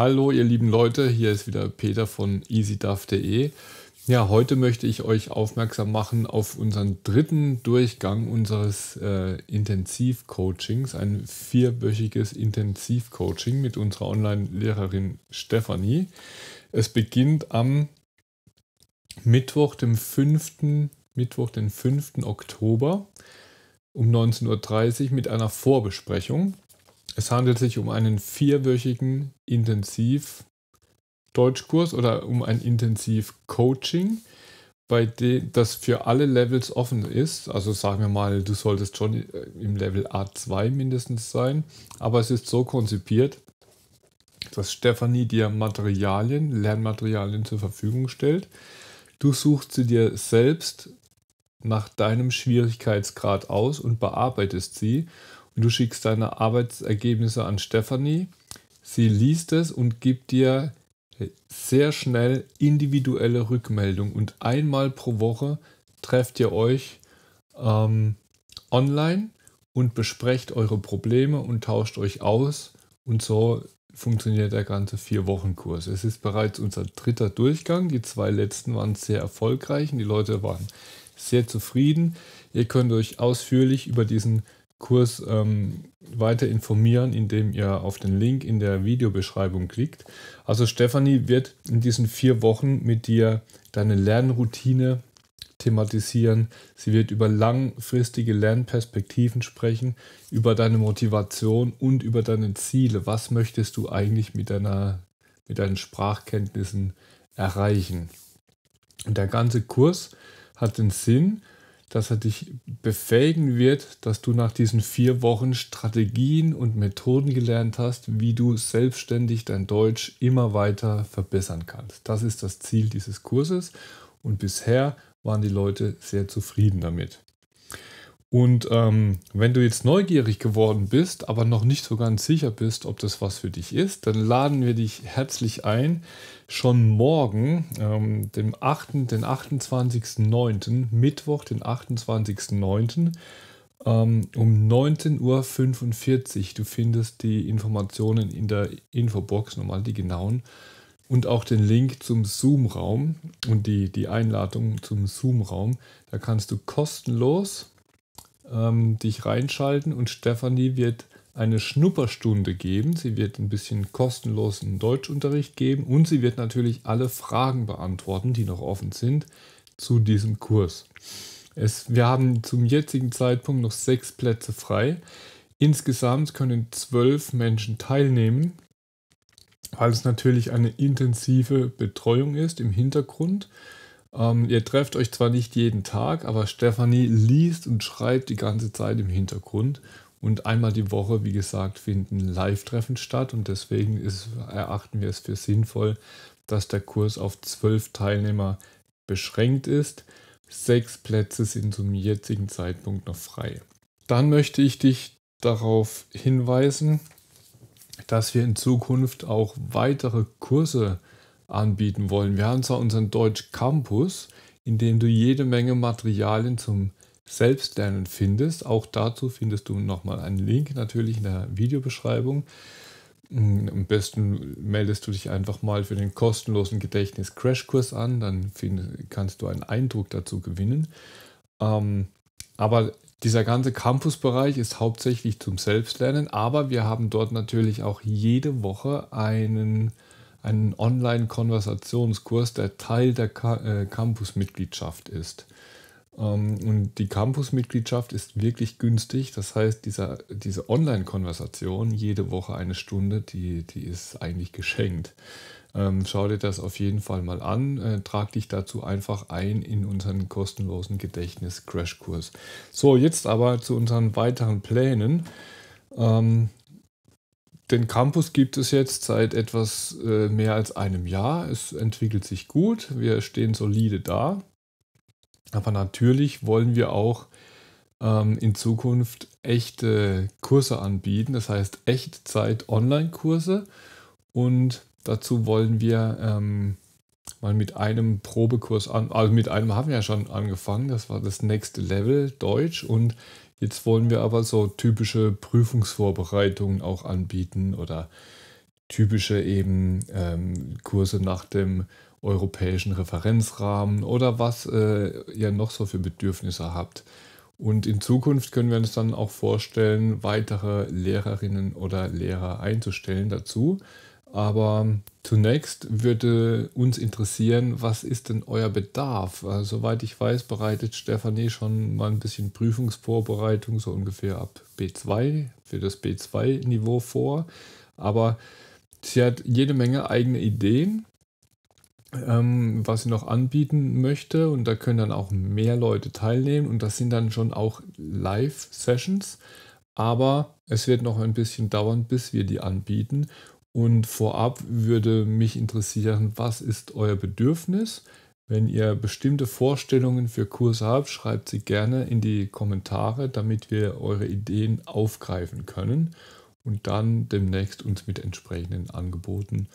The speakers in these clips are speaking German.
Hallo ihr lieben Leute, hier ist wieder Peter von easyduff.de. Ja, heute möchte ich euch aufmerksam machen auf unseren dritten Durchgang unseres äh, Intensivcoachings, ein vierwöchiges Intensivcoaching mit unserer Online-Lehrerin Stefanie. Es beginnt am Mittwoch, dem 5. Mittwoch, den 5. Oktober um 19.30 Uhr mit einer Vorbesprechung. Es handelt sich um einen vierwöchigen Intensiv-Deutschkurs oder um ein Intensiv-Coaching, bei dem das für alle Levels offen ist. Also sagen wir mal, du solltest schon äh, im Level A2 mindestens sein, aber es ist so konzipiert, dass Stefanie dir Materialien, Lernmaterialien zur Verfügung stellt. Du suchst sie dir selbst nach deinem Schwierigkeitsgrad aus und bearbeitest sie und du schickst deine Arbeitsergebnisse an Stephanie. Sie liest es und gibt dir sehr schnell individuelle Rückmeldung. Und einmal pro Woche trefft ihr euch ähm, online und besprecht eure Probleme und tauscht euch aus. Und so funktioniert der ganze Vier-Wochen-Kurs. Es ist bereits unser dritter Durchgang. Die zwei letzten waren sehr erfolgreich und die Leute waren sehr zufrieden. Ihr könnt euch ausführlich über diesen Kurs ähm, weiter informieren, indem ihr auf den Link in der Videobeschreibung klickt. Also Stefanie wird in diesen vier Wochen mit dir deine Lernroutine thematisieren. Sie wird über langfristige Lernperspektiven sprechen, über deine Motivation und über deine Ziele. Was möchtest du eigentlich mit, deiner, mit deinen Sprachkenntnissen erreichen? Und der ganze Kurs hat den Sinn, dass er dich befähigen wird, dass du nach diesen vier Wochen Strategien und Methoden gelernt hast, wie du selbstständig dein Deutsch immer weiter verbessern kannst. Das ist das Ziel dieses Kurses und bisher waren die Leute sehr zufrieden damit. Und ähm, wenn du jetzt neugierig geworden bist, aber noch nicht so ganz sicher bist, ob das was für dich ist, dann laden wir dich herzlich ein, schon morgen, ähm, dem 8., den 28.09., Mittwoch, den 28.09., ähm, um 19.45 Uhr. Du findest die Informationen in der Infobox, nochmal die genauen, und auch den Link zum Zoom-Raum und die, die Einladung zum Zoom-Raum. Da kannst du kostenlos ähm, dich reinschalten und Stefanie wird eine Schnupperstunde geben. Sie wird ein bisschen kostenlosen Deutschunterricht geben und sie wird natürlich alle Fragen beantworten, die noch offen sind zu diesem Kurs. Es, wir haben zum jetzigen Zeitpunkt noch sechs Plätze frei. Insgesamt können zwölf Menschen teilnehmen, weil es natürlich eine intensive Betreuung ist im Hintergrund. Ähm, ihr trefft euch zwar nicht jeden Tag, aber Stefanie liest und schreibt die ganze Zeit im Hintergrund. Und einmal die Woche, wie gesagt, finden Live-Treffen statt und deswegen ist, erachten wir es für sinnvoll, dass der Kurs auf zwölf Teilnehmer beschränkt ist. Sechs Plätze sind zum jetzigen Zeitpunkt noch frei. Dann möchte ich dich darauf hinweisen, dass wir in Zukunft auch weitere Kurse anbieten wollen. Wir haben zwar unseren Deutsch Campus, in dem du jede Menge Materialien zum Selbstlernen findest. Auch dazu findest du nochmal einen Link natürlich in der Videobeschreibung. Mm, am besten meldest du dich einfach mal für den kostenlosen Gedächtnis-Crashkurs an, dann find, kannst du einen Eindruck dazu gewinnen. Ähm, aber dieser ganze Campusbereich ist hauptsächlich zum Selbstlernen, aber wir haben dort natürlich auch jede Woche einen einen Online-Konversationskurs, der Teil der äh, Campus-Mitgliedschaft ist. Ähm, und die Campus-Mitgliedschaft ist wirklich günstig. Das heißt, dieser, diese Online-Konversation, jede Woche eine Stunde, die, die ist eigentlich geschenkt. Ähm, schau dir das auf jeden Fall mal an. Äh, trag dich dazu einfach ein in unseren kostenlosen Gedächtnis-Crashkurs. So, jetzt aber zu unseren weiteren Plänen. Ähm, den Campus gibt es jetzt seit etwas äh, mehr als einem Jahr. Es entwickelt sich gut, wir stehen solide da. Aber natürlich wollen wir auch ähm, in Zukunft echte Kurse anbieten, das heißt Echtzeit-Online-Kurse. Und dazu wollen wir ähm, mal mit einem Probekurs an, also mit einem haben wir ja schon angefangen, das war das nächste Level Deutsch und Jetzt wollen wir aber so typische Prüfungsvorbereitungen auch anbieten oder typische eben ähm, Kurse nach dem europäischen Referenzrahmen oder was äh, ihr noch so für Bedürfnisse habt. Und in Zukunft können wir uns dann auch vorstellen, weitere Lehrerinnen oder Lehrer einzustellen dazu. Aber zunächst würde uns interessieren, was ist denn euer Bedarf? Also, soweit ich weiß, bereitet Stefanie schon mal ein bisschen Prüfungsvorbereitung so ungefähr ab B2 für das B2-Niveau vor. Aber sie hat jede Menge eigene Ideen, ähm, was sie noch anbieten möchte. Und da können dann auch mehr Leute teilnehmen. Und das sind dann schon auch Live-Sessions. Aber es wird noch ein bisschen dauern, bis wir die anbieten. Und vorab würde mich interessieren, was ist euer Bedürfnis? Wenn ihr bestimmte Vorstellungen für Kurse habt, schreibt sie gerne in die Kommentare, damit wir eure Ideen aufgreifen können und dann demnächst uns mit entsprechenden Angeboten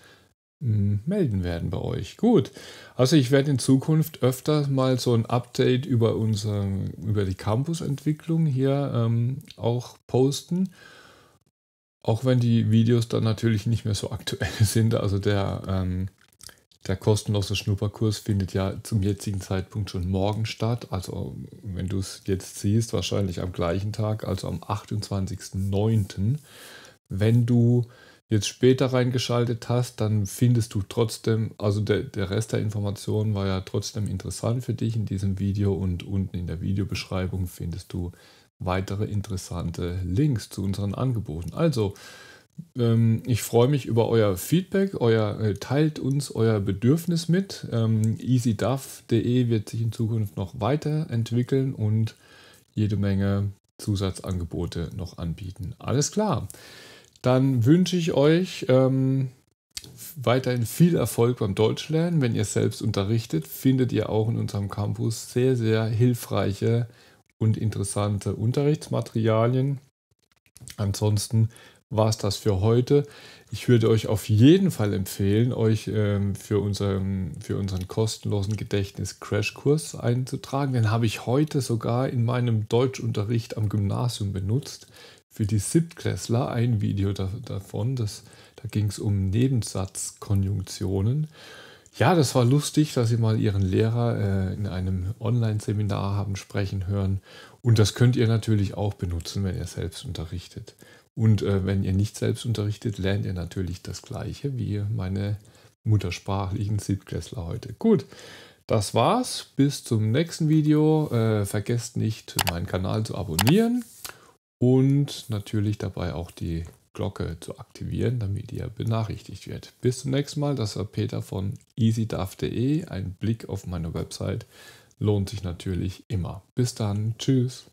hm, melden werden bei euch. Gut. Also ich werde in Zukunft öfter mal so ein Update über unsere, über die Campusentwicklung hier ähm, auch posten. Auch wenn die Videos dann natürlich nicht mehr so aktuell sind, also der, ähm, der kostenlose Schnupperkurs findet ja zum jetzigen Zeitpunkt schon morgen statt. Also wenn du es jetzt siehst, wahrscheinlich am gleichen Tag, also am 28.09. Wenn du jetzt später reingeschaltet hast, dann findest du trotzdem, also der, der Rest der Informationen war ja trotzdem interessant für dich in diesem Video und unten in der Videobeschreibung findest du weitere interessante Links zu unseren Angeboten. Also, ähm, ich freue mich über euer Feedback, euer, äh, teilt uns euer Bedürfnis mit. Ähm, EasyDAF.de wird sich in Zukunft noch weiterentwickeln und jede Menge Zusatzangebote noch anbieten. Alles klar. Dann wünsche ich euch ähm, weiterhin viel Erfolg beim Deutschlernen. Wenn ihr selbst unterrichtet, findet ihr auch in unserem Campus sehr, sehr hilfreiche und interessante Unterrichtsmaterialien. Ansonsten war es das für heute. Ich würde euch auf jeden Fall empfehlen, euch ähm, für, unseren, für unseren kostenlosen Gedächtnis-Crashkurs einzutragen. Den habe ich heute sogar in meinem Deutschunterricht am Gymnasium benutzt für die Siebtklässler ein Video da, davon. Das, da ging es um Nebensatzkonjunktionen. Ja, das war lustig, dass sie mal ihren Lehrer äh, in einem Online-Seminar haben sprechen hören. Und das könnt ihr natürlich auch benutzen, wenn ihr selbst unterrichtet. Und äh, wenn ihr nicht selbst unterrichtet, lernt ihr natürlich das Gleiche wie meine muttersprachlichen Siebtklässler heute. Gut, das war's. Bis zum nächsten Video. Äh, vergesst nicht, meinen Kanal zu abonnieren und natürlich dabei auch die Glocke zu aktivieren, damit ihr benachrichtigt wird. Bis zum nächsten Mal, das war Peter von easydav.de. Ein Blick auf meine Website lohnt sich natürlich immer. Bis dann, tschüss.